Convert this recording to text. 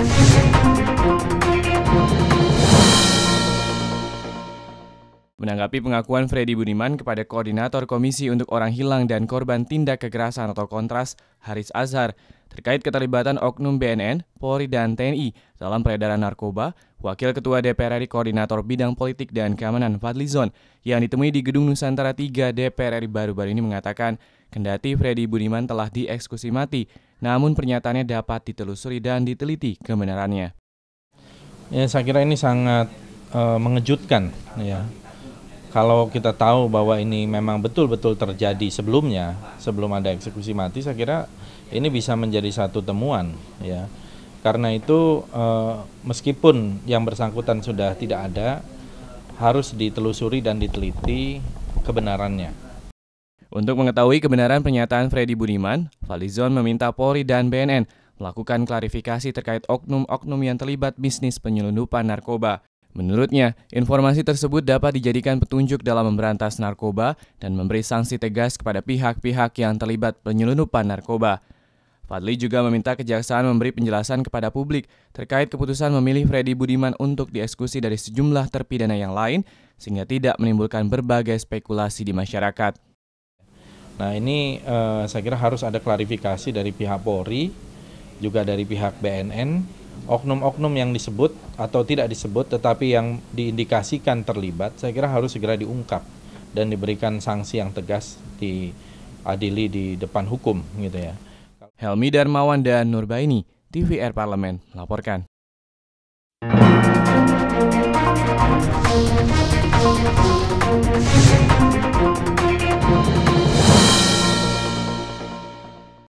Thank you. Menanggapi pengakuan Freddy Budiman kepada Koordinator Komisi untuk Orang Hilang dan Korban Tindak Kekerasan atau Kontras, Haris Azhar, terkait keterlibatan oknum BNN, Polri, dan TNI dalam peredaran narkoba, Wakil Ketua DPR RI Koordinator Bidang Politik dan Keamanan Fadlizon yang ditemui di Gedung Nusantara 3 DPR RI baru-baru ini mengatakan, kendati Freddy Budiman telah dieksekusi mati, namun pernyataannya dapat ditelusuri dan diteliti kebenarannya. Ya, saya kira ini sangat uh, mengejutkan ya kalau kita tahu bahwa ini memang betul-betul terjadi sebelumnya, sebelum ada eksekusi mati, saya kira ini bisa menjadi satu temuan, ya. Karena itu eh, meskipun yang bersangkutan sudah tidak ada, harus ditelusuri dan diteliti kebenarannya. Untuk mengetahui kebenaran pernyataan Freddy Budiman, Valizon meminta Polri dan BNN melakukan klarifikasi terkait oknum-oknum yang terlibat bisnis penyelundupan narkoba. Menurutnya, informasi tersebut dapat dijadikan petunjuk dalam memberantas narkoba dan memberi sanksi tegas kepada pihak-pihak yang terlibat penyelundupan narkoba. Fadli juga meminta kejaksaan memberi penjelasan kepada publik terkait keputusan memilih Freddy Budiman untuk dieksekusi dari sejumlah terpidana yang lain sehingga tidak menimbulkan berbagai spekulasi di masyarakat. Nah ini eh, saya kira harus ada klarifikasi dari pihak Polri, juga dari pihak BNN, oknum-oknum yang disebut atau tidak disebut tetapi yang diindikasikan terlibat saya kira harus segera diungkap dan diberikan sanksi yang tegas diadili di depan hukum gitu ya. Helmi Darmawan dan Nurbaini, TVR Parlemen melaporkan.